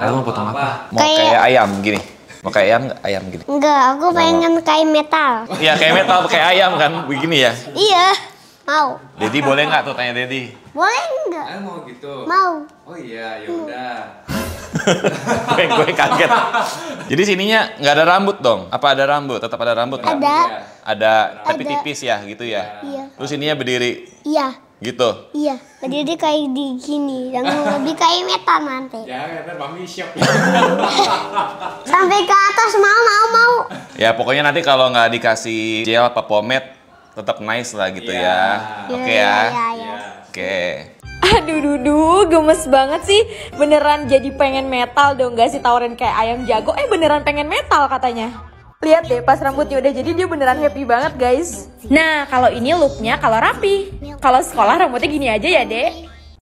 Ayam mau potong apa? Mau kayak, kayak ayam gini. Mau kayak ayam ayam gini. Gitu. Enggak, aku pengen kayak metal. Iya, kayak metal kayak ayam kan begini ya. Iya. Mau. Dedi boleh nggak tuh tanya Dedi? Boleh nggak? Ayo mau gitu. Mau. Oh iya, ya hmm. udah. gue, kaget. Jadi sininya nggak ada rambut dong? Apa ada rambut? Tetap ada rambut? Ada. Ada. Ada, tapi tipis ya gitu ya. Iya. Terus sininya berdiri. Iya. Gitu. Iya, jadi kayak di gini, yang lebih kayak metal nanti. Ya, meta ya, mami siap. Sampai ke atas mau mau mau. Ya, pokoknya nanti kalau nggak dikasih gel atau pomade tetap nice lah gitu ya. Iya. Oke iya, ya. Iya, Oke. Aduh dudu, gemes banget sih. Beneran jadi pengen metal dong gak sih tawarin kayak ayam jago. Eh beneran pengen metal katanya. Lihat deh pas rambutnya udah jadi dia beneran happy banget guys. Nah kalau ini looknya kalau rapi kalau sekolah rambutnya gini aja ya dek